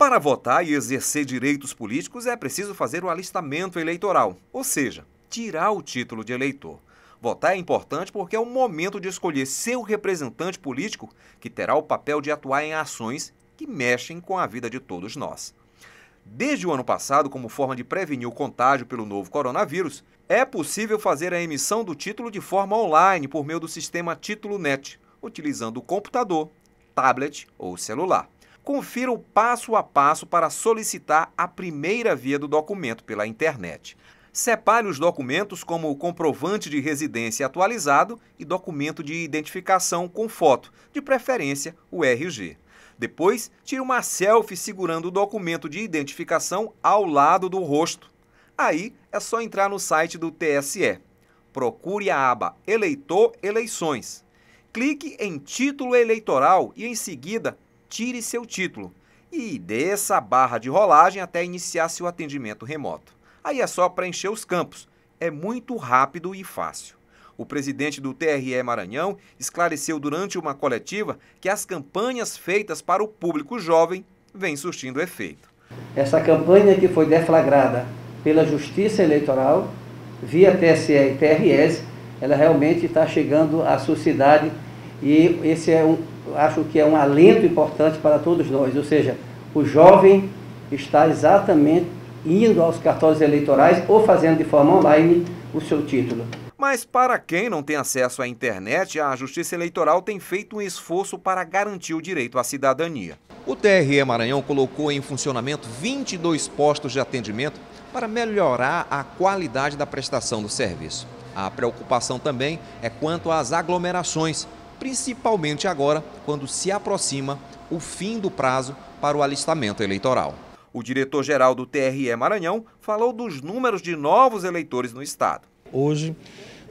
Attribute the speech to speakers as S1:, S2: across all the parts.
S1: Para votar e exercer direitos políticos é preciso fazer o alistamento eleitoral, ou seja, tirar o título de eleitor. Votar é importante porque é o momento de escolher seu representante político que terá o papel de atuar em ações que mexem com a vida de todos nós. Desde o ano passado, como forma de prevenir o contágio pelo novo coronavírus, é possível fazer a emissão do título de forma online por meio do sistema Título Net, utilizando o computador, tablet ou celular confira o passo a passo para solicitar a primeira via do documento pela internet. Separe os documentos como o comprovante de residência atualizado e documento de identificação com foto, de preferência o RG. Depois, tire uma selfie segurando o documento de identificação ao lado do rosto. Aí é só entrar no site do TSE. Procure a aba Eleitor Eleições. Clique em Título Eleitoral e em seguida tire seu título e desça a barra de rolagem até iniciar seu atendimento remoto. Aí é só preencher os campos. É muito rápido e fácil. O presidente do TRE Maranhão esclareceu durante uma coletiva que as campanhas feitas para o público jovem vêm surtindo efeito. Essa campanha que foi deflagrada pela Justiça Eleitoral, via TSE e TRS, ela realmente está chegando à sociedade e esse é um, acho que é um alento importante para todos nós, ou seja, o jovem está exatamente indo aos cartórios eleitorais ou fazendo de forma online o seu título. Mas para quem não tem acesso à internet, a Justiça Eleitoral tem feito um esforço para garantir o direito à cidadania. O TRE Maranhão colocou em funcionamento 22 postos de atendimento para melhorar a qualidade da prestação do serviço. A preocupação também é quanto às aglomerações, principalmente agora, quando se aproxima o fim do prazo para o alistamento eleitoral. O diretor-geral do TRE Maranhão falou dos números de novos eleitores no estado.
S2: Hoje,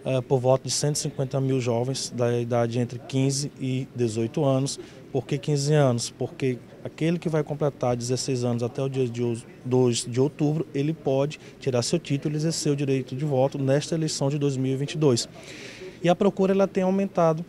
S2: eh, por volta de 150 mil jovens da idade entre 15 e 18 anos. Por que 15 anos? Porque aquele que vai completar 16 anos até o dia de 2 de outubro, ele pode tirar seu título e exercer o direito de voto nesta eleição de 2022. E a procura ela tem aumentado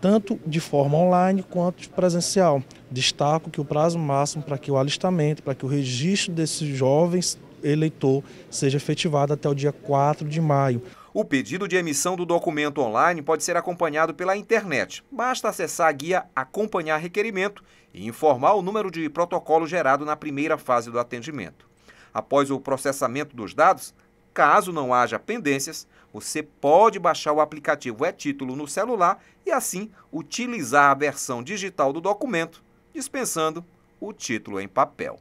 S2: tanto de forma online quanto presencial. Destaco que o prazo máximo para que o alistamento, para que o registro desses jovens eleitor seja efetivado até o dia 4 de maio.
S1: O pedido de emissão do documento online pode ser acompanhado pela internet. Basta acessar a guia Acompanhar Requerimento e informar o número de protocolo gerado na primeira fase do atendimento. Após o processamento dos dados, caso não haja pendências, você pode baixar o aplicativo e-título é no celular e assim utilizar a versão digital do documento, dispensando o título em papel.